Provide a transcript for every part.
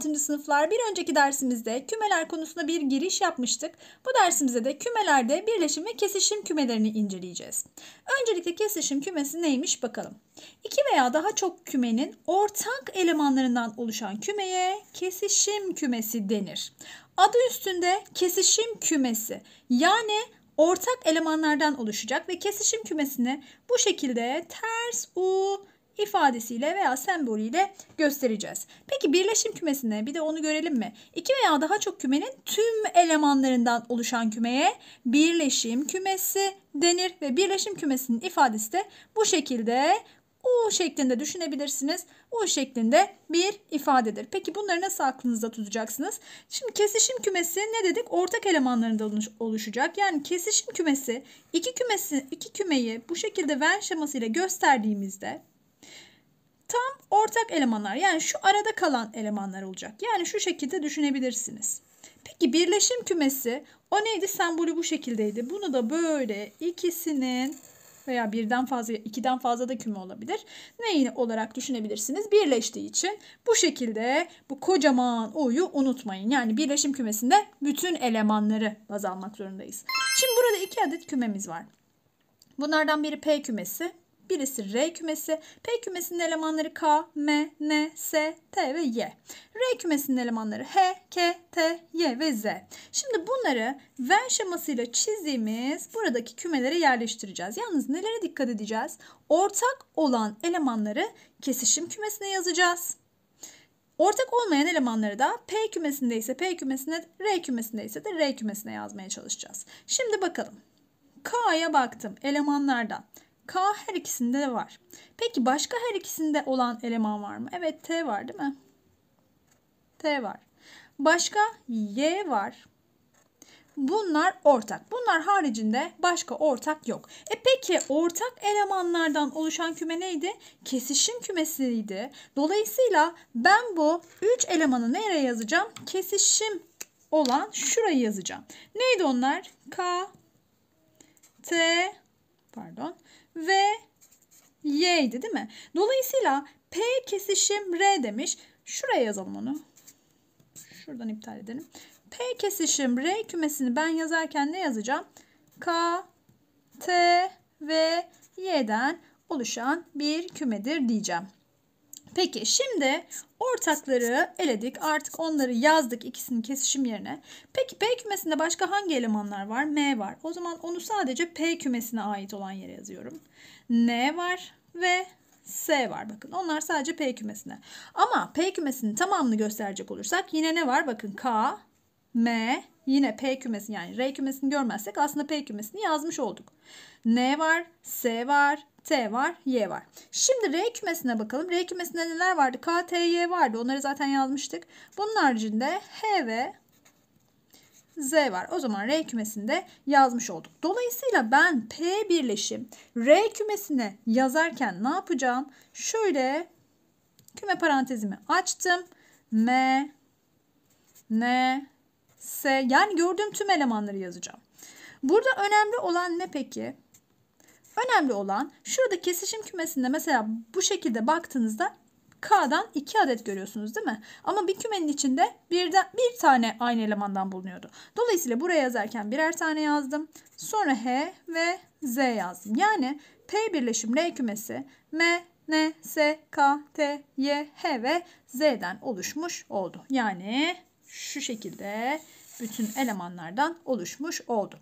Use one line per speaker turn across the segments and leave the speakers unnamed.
6. sınıflar bir önceki dersimizde kümeler konusuna bir giriş yapmıştık. Bu dersimizde de kümelerde birleşim ve kesişim kümelerini inceleyeceğiz. Öncelikle kesişim kümesi neymiş bakalım. İki veya daha çok kümenin ortak elemanlarından oluşan kümeye kesişim kümesi denir. Adı üstünde kesişim kümesi yani ortak elemanlardan oluşacak ve kesişim kümesini bu şekilde ters u ifadesiyle veya sembolüyle göstereceğiz. Peki birleşim kümesine bir de onu görelim mi? İki veya daha çok kümenin tüm elemanlarından oluşan kümeye birleşim kümesi denir ve birleşim kümesinin ifadesi de bu şekilde U şeklinde düşünebilirsiniz. U şeklinde bir ifadedir. Peki bunları nasıl aklınızda tutacaksınız? Şimdi kesişim kümesi ne dedik? Ortak elemanlarından oluşacak. Yani kesişim kümesi iki kümesi iki kümeyi bu şekilde Venn şeması ile gösterdiğimizde tam ortak elemanlar yani şu arada kalan elemanlar olacak. Yani şu şekilde düşünebilirsiniz. Peki birleşim kümesi o neydi? Sembolü bu şekildeydi. Bunu da böyle ikisinin veya birden fazla, ikiden fazla da küme olabilir. Neyi olarak düşünebilirsiniz? Birleştiği için bu şekilde bu kocaman O'yu unutmayın. Yani birleşim kümesinde bütün elemanları baz almak zorundayız. Şimdi burada iki adet kümemiz var. Bunlardan biri P kümesi, Birisi R kümesi. P kümesinin elemanları K, M, N, S, T ve Y. R kümesinin elemanları H, K, T, Y ve Z. Şimdi bunları Venn şemasıyla çizdiğimiz buradaki kümelere yerleştireceğiz. Yalnız nelere dikkat edeceğiz? Ortak olan elemanları kesişim kümesine yazacağız. Ortak olmayan elemanları da P kümesinde ise P kümesine, R kümesinde ise de R kümesine yazmaya çalışacağız. Şimdi bakalım. K'ya baktım elemanlardan. K her ikisinde de var. Peki başka her ikisinde olan eleman var mı? Evet T var değil mi? T var. Başka Y var. Bunlar ortak. Bunlar haricinde başka ortak yok. E peki ortak elemanlardan oluşan küme neydi? Kesişim kümesiydi. Dolayısıyla ben bu 3 elemanı nereye yazacağım? Kesişim olan şurayı yazacağım. Neydi onlar? K, T, pardon ve y'ydi değil mi? Dolayısıyla p kesişim r demiş. Şuraya yazalım onu. Şuradan iptal edelim. P kesişim R kümesini ben yazarken ne yazacağım? K, T ve Y'den oluşan bir kümedir diyeceğim. Peki şimdi ortakları eledik. Artık onları yazdık ikisinin kesişim yerine. Peki P kümesinde başka hangi elemanlar var? M var. O zaman onu sadece P kümesine ait olan yere yazıyorum. N var ve S var bakın. Onlar sadece P kümesine. Ama P kümesinin tamamını gösterecek olursak yine ne var? Bakın K, M, yine P kümesi yani R kümesini görmezsek aslında P kümesini yazmış olduk. N var, S var, T var, Y var. Şimdi R kümesine bakalım. R kümesinde neler vardı? K, T, Y vardı. Onları zaten yazmıştık. Bunun haricinde H ve Z var. O zaman R kümesinde yazmış olduk. Dolayısıyla ben P birleşim R kümesine yazarken ne yapacağım? Şöyle küme parantezimi açtım. M, N, S yani gördüğüm tüm elemanları yazacağım. Burada önemli olan ne peki? Önemli olan şurada kesişim kümesinde mesela bu şekilde baktığınızda K'dan 2 adet görüyorsunuz değil mi? Ama bir kümenin içinde birden bir tane aynı elemandan bulunuyordu. Dolayısıyla buraya yazarken birer tane yazdım. Sonra H ve Z yazdım. Yani P birleşim L kümesi M, N, S, K, T, Y, H ve Z'den oluşmuş oldu. Yani şu şekilde bütün elemanlardan oluşmuş oldu.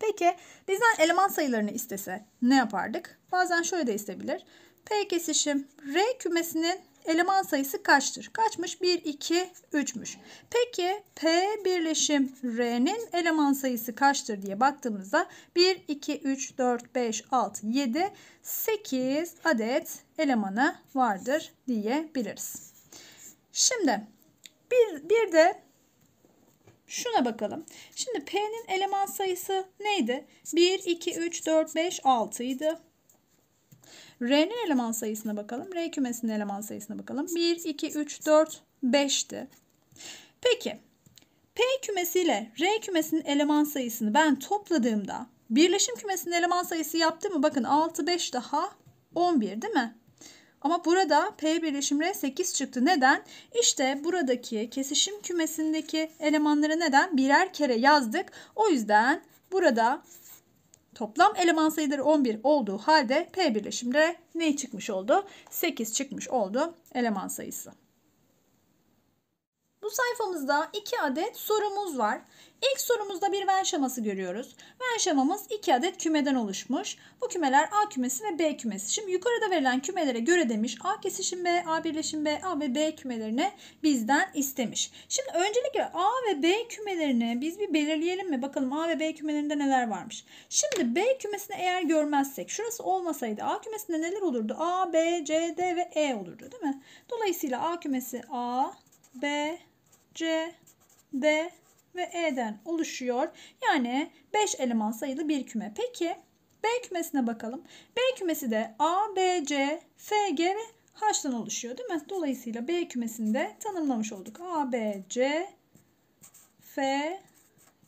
Peki bizden eleman sayılarını istese ne yapardık? Bazen şöyle de istebilir. P kesişim R kümesinin eleman sayısı kaçtır? Kaçmış? 1, 2, 3'müş. Peki P birleşim R'nin eleman sayısı kaçtır diye baktığımızda 1, 2, 3, 4, 5, 6, 7, 8 adet elemanı vardır diyebiliriz. Şimdi bir, bir de Şuna bakalım. Şimdi P'nin eleman sayısı neydi? 1, 2, 3, 4, 5, 6 idi. R'nin eleman sayısına bakalım. R kümesinin eleman sayısına bakalım. 1, 2, 3, 4, 5'ti. Peki P kümesiyle R kümesinin eleman sayısını ben topladığımda birleşim kümesinin eleman sayısı yaptı mı? Bakın 6, 5 daha 11 değil mi? Ama burada P birleşim birleşimre 8 çıktı. Neden? İşte buradaki kesişim kümesindeki elemanları neden? Birer kere yazdık. O yüzden burada toplam eleman sayıları 11 olduğu halde P birleşimde ne çıkmış oldu? 8 çıkmış oldu eleman sayısı. Bu sayfamızda 2 adet sorumuz var. İlk sorumuzda bir ven şaması görüyoruz. Ven şamamız 2 adet kümeden oluşmuş. Bu kümeler A kümesi ve B kümesi. Şimdi yukarıda verilen kümelere göre demiş A kesişim B, A birleşim B, A ve B kümelerini bizden istemiş. Şimdi öncelikle A ve B kümelerini biz bir belirleyelim mi? Bakalım A ve B kümelerinde neler varmış. Şimdi B kümesini eğer görmezsek şurası olmasaydı A kümesinde neler olurdu? A, B, C, D ve E olurdu değil mi? Dolayısıyla A kümesi A, B, C, D ve E'den oluşuyor. Yani 5 eleman sayılı bir küme. Peki B kümesine bakalım. B kümesi de A, B, C, F, G ve H'dan oluşuyor değil mi? Dolayısıyla B kümesini de tanımlamış olduk. A, B, C, F,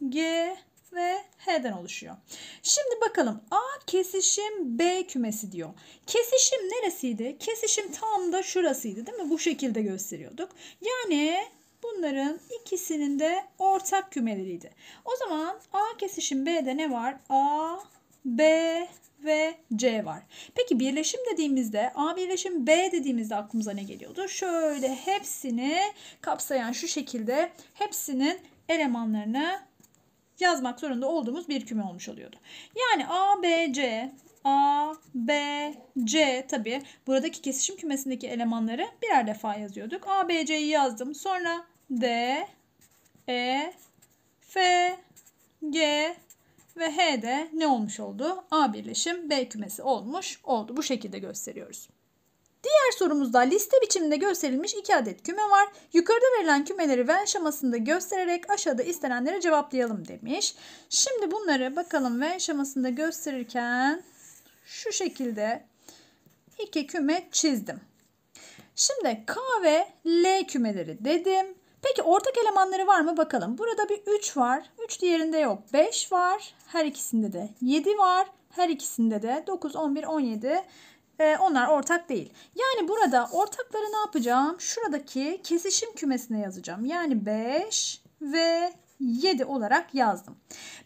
G ve H'den oluşuyor. Şimdi bakalım A kesişim B kümesi diyor. Kesişim neresiydi? Kesişim tam da şurasıydı değil mi? Bu şekilde gösteriyorduk. Yani Bunların ikisinin de ortak kümeleriydi. O zaman A kesişim B'de ne var? A, B ve C var. Peki birleşim dediğimizde A birleşim B dediğimizde aklımıza ne geliyordu? Şöyle hepsini kapsayan şu şekilde hepsinin elemanlarını yazmak zorunda olduğumuz bir küme olmuş oluyordu. Yani A, B, C, A, B, C tabi buradaki kesişim kümesindeki elemanları birer defa yazıyorduk. A, B, C'yi yazdım. Sonra D, E, F, G ve H de ne olmuş oldu? A birleşim B kümesi olmuş oldu. Bu şekilde gösteriyoruz. Diğer sorumuzda liste biçiminde gösterilmiş iki adet küme var. Yukarıda verilen kümeleri ve şemasında göstererek aşağıda istenenlere cevaplayalım demiş. Şimdi bunları bakalım ve şemasında gösterirken şu şekilde iki küme çizdim. Şimdi K ve L kümeleri dedim. Peki ortak elemanları var mı bakalım. Burada bir 3 var. 3 diğerinde yok. 5 var. Her ikisinde de 7 var. Her ikisinde de 9, 11, 17 ee, onlar ortak değil. Yani burada ortakları ne yapacağım? Şuradaki kesişim kümesine yazacağım. Yani 5 ve 7 olarak yazdım.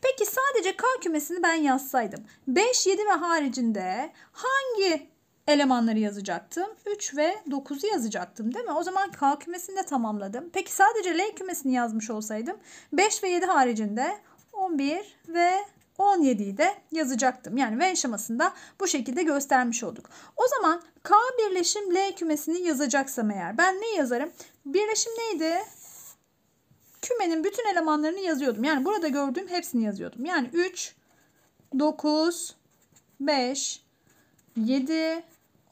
Peki sadece K kümesini ben yazsaydım. 5, 7 ve haricinde hangi elemanları yazacaktım. 3 ve 9'u yazacaktım değil mi? O zaman K kümesini de tamamladım. Peki sadece L kümesini yazmış olsaydım 5 ve 7 haricinde 11 ve 17'yi de yazacaktım. Yani V aşamasında bu şekilde göstermiş olduk. O zaman K birleşim L kümesini yazacaksam eğer ben ne yazarım? Birleşim neydi? Kümenin bütün elemanlarını yazıyordum. Yani burada gördüğüm hepsini yazıyordum. Yani 3, 9, 5, 7,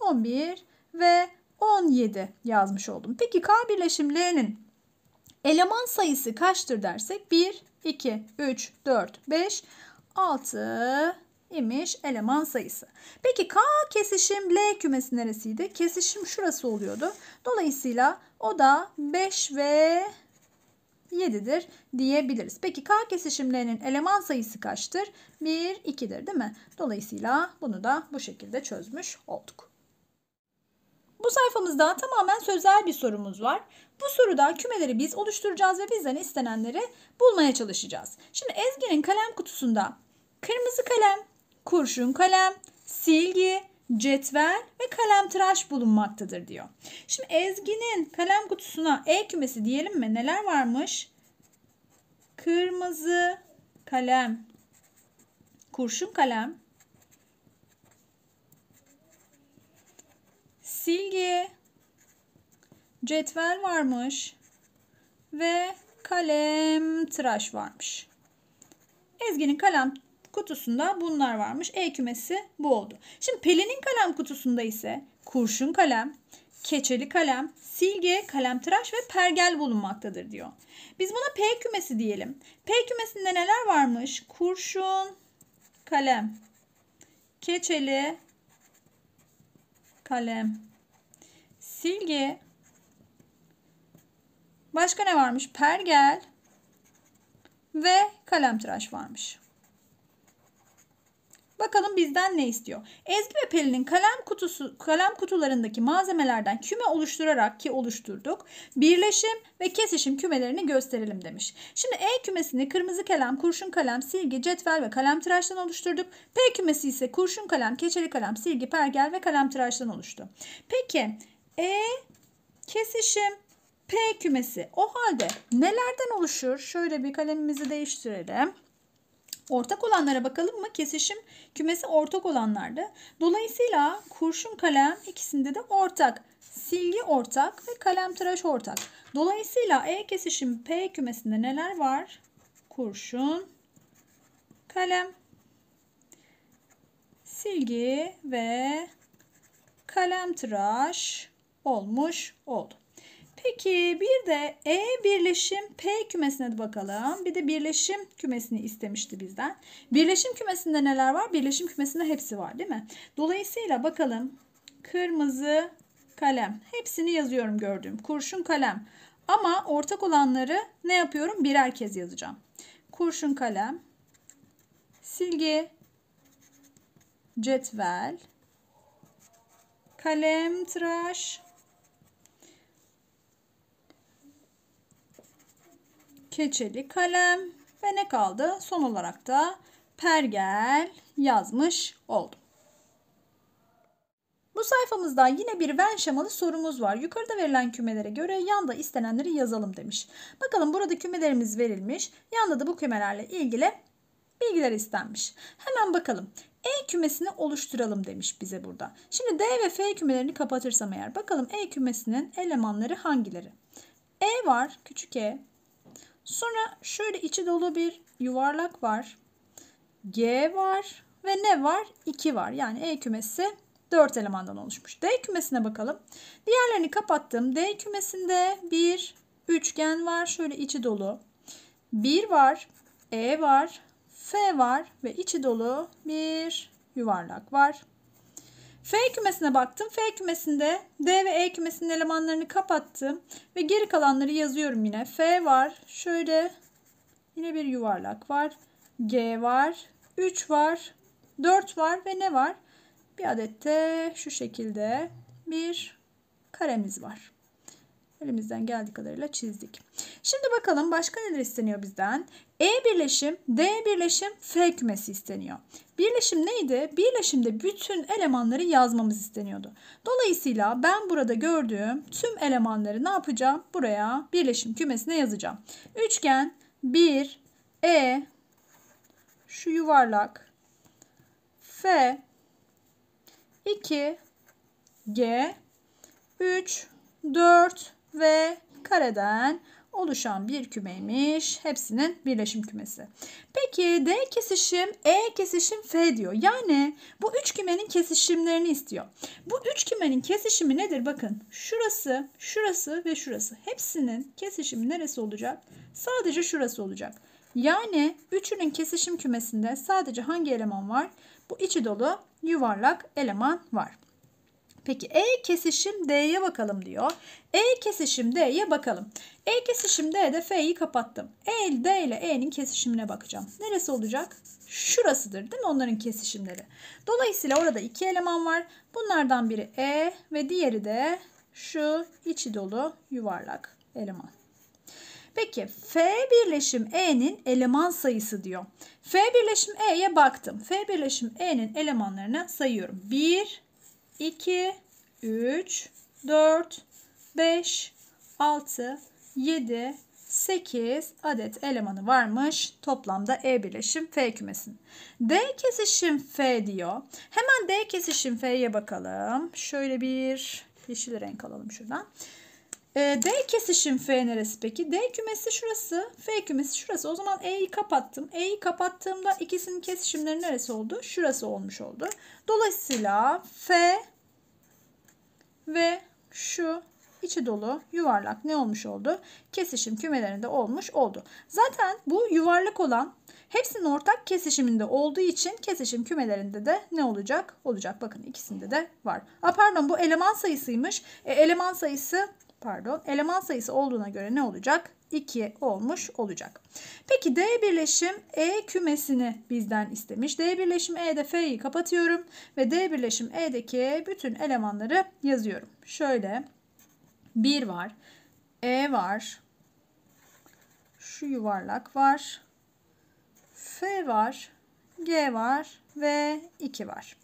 11 ve 17 yazmış oldum. Peki K birleşim eleman sayısı kaçtır dersek 1, 2, 3, 4, 5, 6 imiş eleman sayısı. Peki K kesişim L kümesi neresiydi? Kesişim şurası oluyordu. Dolayısıyla o da 5 ve 7'dir diyebiliriz. Peki K kesişimlerinin eleman sayısı kaçtır? 1, 2'dir değil mi? Dolayısıyla bunu da bu şekilde çözmüş olduk. Bu sayfamızda tamamen sözel bir sorumuz var. Bu soruda kümeleri biz oluşturacağız ve bizden istenenleri bulmaya çalışacağız. Şimdi Ezgi'nin kalem kutusunda kırmızı kalem, kurşun kalem, silgi, cetvel ve kalem tıraş bulunmaktadır diyor. Şimdi Ezgi'nin kalem kutusuna E kümesi diyelim mi? Neler varmış? Kırmızı kalem, kurşun kalem, silgi, cetvel varmış ve kalem tıraş varmış. Ezgi'nin kalem kutusunda bunlar varmış. E kümesi bu oldu. Şimdi Pelin'in kalem kutusunda ise kurşun kalem, keçeli kalem, silgi, kalem tıraş ve pergel bulunmaktadır diyor. Biz buna P kümesi diyelim. P kümesinde neler varmış? Kurşun, kalem, keçeli, kalem silgi. Başka ne varmış? Pergel ve kalem tıraş varmış. Bakalım bizden ne istiyor? Ezgi ve Pelin'in kalem kutusu kalem kutularındaki malzemelerden küme oluşturarak ki oluşturduk. Birleşim ve kesişim kümelerini gösterelim demiş. Şimdi E kümesini kırmızı kalem, kurşun kalem, silgi, cetvel ve kalem tıraştan oluşturduk. P kümesi ise kurşun kalem, keçeli kalem, silgi, pergel ve kalem tıraştan oluştu. Peki e kesişim P kümesi. O halde nelerden oluşur? Şöyle bir kalemimizi değiştirelim. Ortak olanlara bakalım mı? Kesişim kümesi ortak olanlardı. Dolayısıyla kurşun kalem ikisinde de ortak. Silgi ortak ve kalem tıraş ortak. Dolayısıyla E kesişim P kümesinde neler var? Kurşun, kalem, silgi ve kalem tıraş olmuş oldu. Peki bir de E birleşim P kümesine de bakalım. Bir de birleşim kümesini istemişti bizden. Birleşim kümesinde neler var? Birleşim kümesinde hepsi var değil mi? Dolayısıyla bakalım kırmızı kalem. Hepsini yazıyorum gördüğüm. Kurşun kalem. Ama ortak olanları ne yapıyorum? Birer kez yazacağım. Kurşun kalem, silgi, cetvel, kalem tıraş, keçeli kalem ve ne kaldı? Son olarak da pergel yazmış oldum. Bu sayfamızda yine bir Venn şemalı sorumuz var. Yukarıda verilen kümelere göre yanda istenenleri yazalım demiş. Bakalım burada kümelerimiz verilmiş. Yanda da bu kümelerle ilgili bilgiler istenmiş. Hemen bakalım. E kümesini oluşturalım demiş bize burada. Şimdi D ve F kümelerini kapatırsam eğer bakalım E kümesinin elemanları hangileri? E var küçük E, Sonra şöyle içi dolu bir yuvarlak var. G var ve ne var? 2 var. Yani E kümesi 4 elemandan oluşmuş. D kümesine bakalım. Diğerlerini kapattım. D kümesinde bir üçgen var. Şöyle içi dolu. 1 var. E var. F var ve içi dolu bir yuvarlak var. F kümesine baktım. F kümesinde D ve E kümesinin elemanlarını kapattım. Ve geri kalanları yazıyorum yine. F var. Şöyle yine bir yuvarlak var. G var. 3 var. 4 var ve ne var? Bir adette şu şekilde bir karemiz var elimizden geldiği kadarıyla çizdik. Şimdi bakalım başka neler isteniyor bizden? E birleşim, D birleşim, F kümesi isteniyor. Birleşim neydi? Birleşimde bütün elemanları yazmamız isteniyordu. Dolayısıyla ben burada gördüğüm tüm elemanları ne yapacağım? Buraya birleşim kümesine yazacağım. Üçgen 1 E şu yuvarlak F 2 G 3 4 ve kareden oluşan bir kümeymiş. Hepsinin birleşim kümesi. Peki D kesişim, E kesişim, F diyor. Yani bu üç kümenin kesişimlerini istiyor. Bu üç kümenin kesişimi nedir? Bakın şurası, şurası ve şurası. Hepsinin kesişimi neresi olacak? Sadece şurası olacak. Yani üçünün kesişim kümesinde sadece hangi eleman var? Bu içi dolu yuvarlak eleman var. Peki E kesişim D'ye bakalım diyor. E kesişim D'ye bakalım. E kesişim D'de F'yi kapattım. E, D ile E'nin kesişimine bakacağım. Neresi olacak? Şurasıdır değil mi onların kesişimleri? Dolayısıyla orada iki eleman var. Bunlardan biri E ve diğeri de şu içi dolu yuvarlak eleman. Peki F birleşim E'nin eleman sayısı diyor. F birleşim E'ye baktım. F birleşim E'nin elemanlarını sayıyorum. 1, 2, 3, 4, 5, 6, 7, 8 adet elemanı varmış toplamda E birleşim F kümesin. D kesişim F diyor. Hemen D kesişim F'ye bakalım. Şöyle bir yeşil renk alalım şuradan. E, D kesişim F neresi peki? D kümesi şurası, F kümesi şurası. O zaman E'yi kapattım. E'yi kapattığımda ikisinin kesişimleri neresi oldu? Şurası olmuş oldu. Dolayısıyla F ve şu içi dolu yuvarlak ne olmuş oldu? Kesişim kümelerinde olmuş oldu. Zaten bu yuvarlak olan hepsinin ortak kesişiminde olduğu için kesişim kümelerinde de ne olacak? Olacak. Bakın ikisinde de var. A pardon bu eleman sayısıymış. E, eleman sayısı pardon eleman sayısı olduğuna göre ne olacak? 2 olmuş olacak. Peki D birleşim E kümesini bizden istemiş. D birleşim E'de F'yi kapatıyorum ve D birleşim E'deki bütün elemanları yazıyorum. Şöyle 1 var, E var, şu yuvarlak var, F var, G var ve 2 var.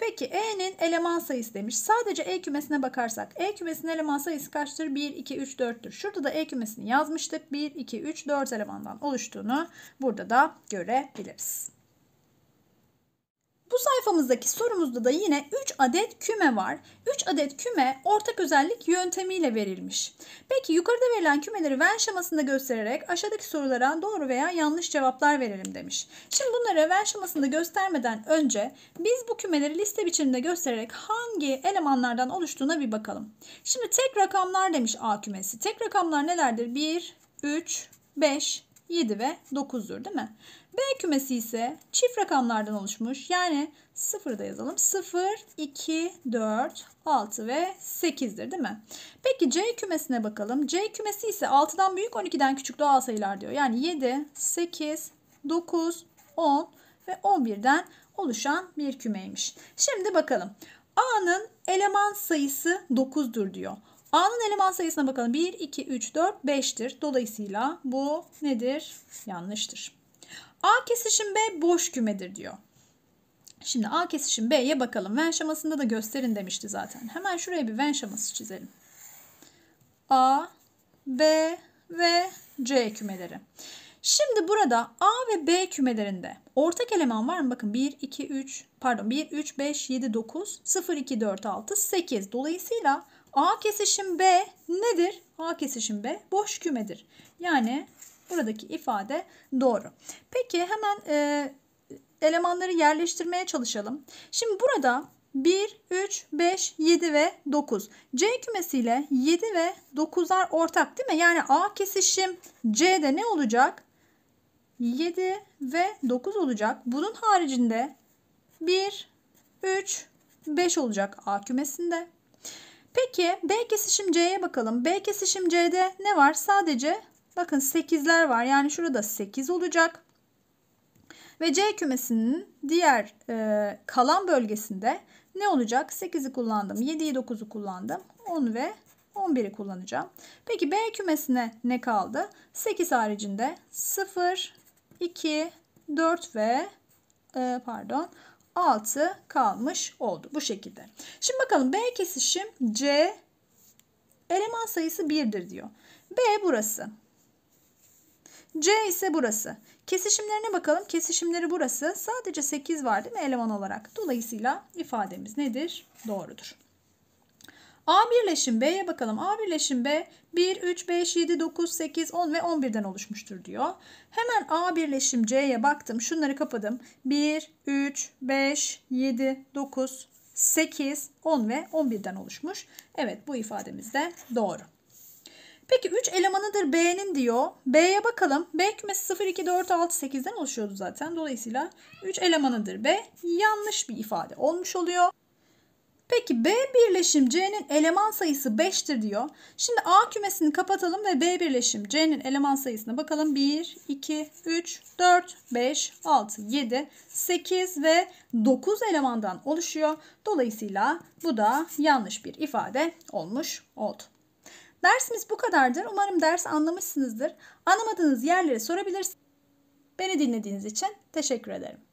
Peki E'nin eleman sayısı demiş. Sadece E kümesine bakarsak E kümesinin eleman sayısı kaçtır? 1, 2, 3, 4'tür. Şurada da E kümesini yazmıştık. 1, 2, 3, 4 elemandan oluştuğunu burada da görebiliriz. Bu sayfamızdaki sorumuzda da yine 3 adet küme var. 3 adet küme ortak özellik yöntemiyle verilmiş. Peki yukarıda verilen kümeleri Venn şemasında göstererek aşağıdaki sorulara doğru veya yanlış cevaplar verelim demiş. Şimdi bunları Venn şemasında göstermeden önce biz bu kümeleri liste biçiminde göstererek hangi elemanlardan oluştuğuna bir bakalım. Şimdi tek rakamlar demiş A kümesi. Tek rakamlar nelerdir? 1, 3, 5, 7 ve 9'dur değil mi? B kümesi ise çift rakamlardan oluşmuş. Yani 0 da yazalım. 0, 2, 4, 6 ve 8'dir değil mi? Peki C kümesine bakalım. C kümesi ise 6'dan büyük 12'den küçük doğal sayılar diyor. Yani 7, 8, 9, 10 ve 11'den oluşan bir kümeymiş. Şimdi bakalım. A'nın eleman sayısı 9'dur diyor. A'nın eleman sayısına bakalım. 1, 2, 3, 4, 5'tir. Dolayısıyla bu nedir? Yanlıştır. A kesişim B boş kümedir diyor. Şimdi A kesişim B'ye bakalım. Venn şemasında da gösterin demişti zaten. Hemen şuraya bir Venn şeması çizelim. A, B ve C kümeleri. Şimdi burada A ve B kümelerinde ortak eleman var mı? Bakın 1, 2, 3, pardon 1, 3, 5, 7, 9, 0, 2, 4, 6, 8. Dolayısıyla A kesişim B nedir? A kesişim B boş kümedir. Yani Buradaki ifade doğru. Peki hemen e, elemanları yerleştirmeye çalışalım. Şimdi burada 1, 3, 5, 7 ve 9. C kümesiyle 7 ve 9'lar ortak değil mi? Yani A kesişim C'de ne olacak? 7 ve 9 olacak. Bunun haricinde 1, 3, 5 olacak A kümesinde. Peki B kesişim C'ye bakalım. B kesişim C'de ne var? Sadece Bakın 8'ler var. Yani şurada 8 olacak. Ve C kümesinin diğer e, kalan bölgesinde ne olacak? 8'i kullandım. 7'yi 9'u kullandım. 10 ve 11'i kullanacağım. Peki B kümesine ne kaldı? 8 haricinde 0, 2, 4 ve e, pardon 6 kalmış oldu. Bu şekilde. Şimdi bakalım B kesişim C eleman sayısı 1'dir diyor. B burası. C ise burası. Kesişimlerine bakalım. Kesişimleri burası. Sadece 8 var değil mi eleman olarak? Dolayısıyla ifademiz nedir? Doğrudur. A birleşim B'ye bakalım. A birleşim B 1, 3, 5, 7, 9, 8, 10 ve 11'den oluşmuştur diyor. Hemen A birleşim C'ye baktım. Şunları kapadım. 1, 3, 5, 7, 9, 8, 10 ve 11'den oluşmuş. Evet bu ifademiz de doğru. Peki 3 elemanıdır B'nin diyor. B'ye bakalım. B kümesi 0, 2, 4, 6, 8'den oluşuyordu zaten. Dolayısıyla 3 elemanıdır B. Yanlış bir ifade olmuş oluyor. Peki B birleşim C'nin eleman sayısı 5'tir diyor. Şimdi A kümesini kapatalım ve B birleşim C'nin eleman sayısına bakalım. 1, 2, 3, 4, 5, 6, 7, 8 ve 9 elemandan oluşuyor. Dolayısıyla bu da yanlış bir ifade olmuş oldu. Dersimiz bu kadardır. Umarım ders anlamışsınızdır. Anlamadığınız yerlere sorabilirsiniz. Beni dinlediğiniz için teşekkür ederim.